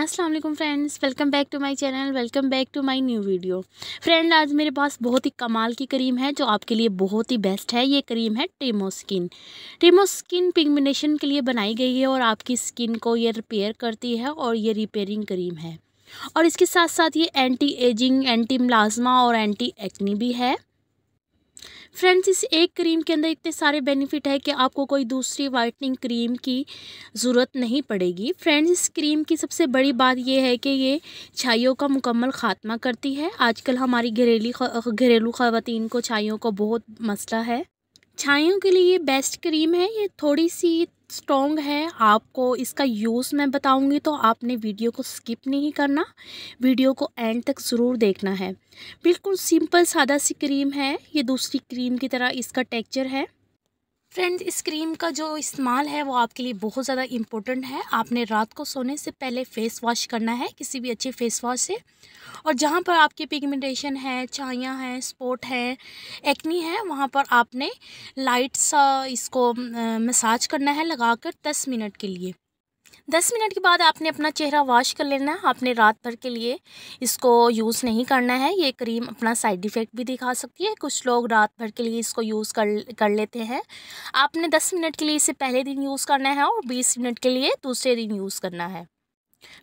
Aslam friends welcome back to my channel welcome back to my new video friend आज मेरे पास बहुत ही कमाल की क्रीम है जो आपके लिए बहुत ही बेस्ट है ये क्रीम है टेमो स्किन टेमो स्किन पिगमिनेशन के लिए बनाई गई है और आपकी स्किन को ये रिपेयर करती है और ये रिपेयरिंग क्रीम है और इसके साथ साथ ये एंटी एजिंग एंटी मिलाजमा और एंटी एक्नी भी है फ्रेंड्स इस एक क्रीम के अंदर इतने सारे बेनिफिट है कि आपको कोई दूसरी वाइटनिंग क्रीम की ज़रूरत नहीं पड़ेगी फ्रेंड्स इस क्रीम की सबसे बड़ी बात यह है कि ये छाइयों का मुकम्मल ख़ात्मा करती है आजकल हमारी घरेली घरेलू ख़वान को छाइयों का बहुत मसला है छाइयों के लिए ये बेस्ट क्रीम है ये थोड़ी सी स्ट्रॉन्ग है आपको इसका यूज़ मैं बताऊंगी तो आपने वीडियो को स्किप नहीं करना वीडियो को एंड तक ज़रूर देखना है बिल्कुल सिंपल सादा सी क्रीम है ये दूसरी क्रीम की तरह इसका टेक्चर है फ्रेंड्स इस क्रीम का जो इस्तेमाल है वो आपके लिए बहुत ज़्यादा इम्पोर्टेंट है आपने रात को सोने से पहले फ़ेस वॉश करना है किसी भी अच्छे फ़ेस वॉश से और जहाँ पर आपकी पिगमेंटेशन है छाइयाँ हैं स्पॉट है एक्नी है वहाँ पर आपने लाइट सा इसको मसाज करना है लगाकर दस मिनट के लिए दस मिनट के बाद आपने अपना चेहरा वॉश कर लेना है आपने रात भर के लिए इसको यूज़ नहीं करना है ये क्रीम अपना साइड इफ़ेक्ट भी दिखा सकती है कुछ लोग रात भर के लिए इसको यूज़ कर कर लेते हैं आपने दस मिनट के लिए इसे पहले दिन यूज़ करना है और बीस मिनट के लिए दूसरे दिन यूज़ करना है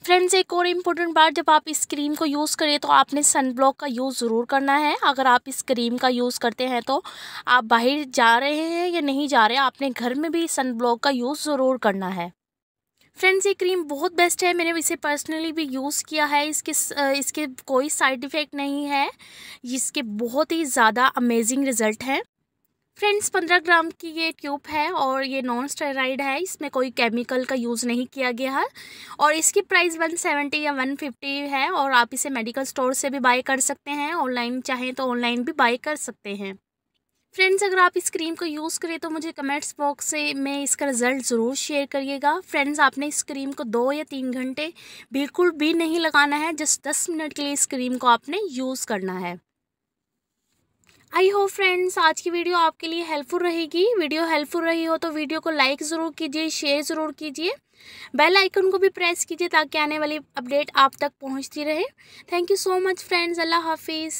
फ्रेंड्स एक और इम्पोर्टेंट बात जब आप इस क्रीम को यूज़ करें तो आपने सन ब्लॉक का यूज़ ज़रूर करना है अगर आप इस क्रीम का यूज़ करते हैं तो आप बाहर जा रहे हैं या नहीं जा रहे आपने घर में भी सन ब्लॉक का यूज़ ज़रूर करना है फ्रेंड्स ये क्रीम बहुत बेस्ट है मैंने इसे पर्सनली भी यूज़ किया है इसके इसके कोई साइड इफ़ेक्ट नहीं है इसके बहुत ही ज़्यादा अमेजिंग रिज़ल्ट हैं फ्रेंड्स पंद्रह ग्राम की ये ट्यूब है और ये नॉन स्टेराइड है इसमें कोई केमिकल का यूज़ नहीं किया गया है और इसकी प्राइस वन सेवेंटी या वन फिफ्टी है और आप इसे मेडिकल स्टोर से भी बाई कर सकते हैं ऑनलाइन चाहें तो ऑनलाइन भी बाई कर सकते हैं फ्रेंड्स अगर आप इस क्रीम को यूज़ करें तो मुझे कमेंट्स बॉक्स से में इसका रिज़ल्ट ज़रूर शेयर करिएगा फ्रेंड्स आपने इस क्रीम को दो या तीन घंटे बिल्कुल भी नहीं लगाना है जस्ट दस मिनट के लिए इस क्रीम को आपने यूज़ करना है आई होप फ्रेंड्स आज की वीडियो आपके लिए हेल्पफुल रहेगी वीडियो हेल्पफुल रही हो तो वीडियो को लाइक ज़रूर कीजिए शेयर ज़रूर कीजिए बेल आइकन को भी प्रेस कीजिए ताकि आने वाली अपडेट आप तक पहुंचती रहे thank you so much friends अल्लाह हाफिज़